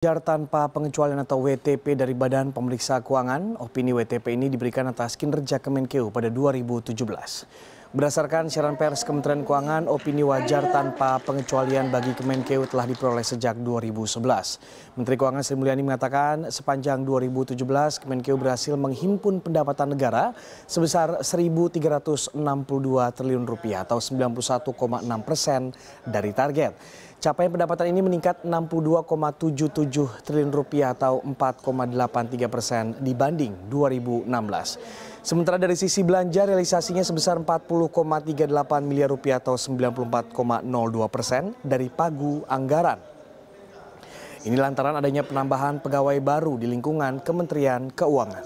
Wajar tanpa pengecualian atau WTP dari Badan Pemeriksa Keuangan, opini WTP ini diberikan atas kinerja Kemenkeu pada 2017. Berdasarkan siaran pers Kementerian Keuangan, opini wajar tanpa pengecualian bagi Kemenkeu telah diperoleh sejak 2011. Menteri Keuangan Sri Mulyani mengatakan sepanjang 2017 Kemenkeu berhasil menghimpun pendapatan negara sebesar 1.362 triliun rupiah atau 91,6 persen dari target. Capaian pendapatan ini meningkat 62,77 triliun rupiah atau 4,83 persen dibanding 2016. Sementara dari sisi belanja realisasinya sebesar 40,38 miliar rupiah atau 94,02 persen dari pagu anggaran. Ini lantaran adanya penambahan pegawai baru di lingkungan Kementerian Keuangan.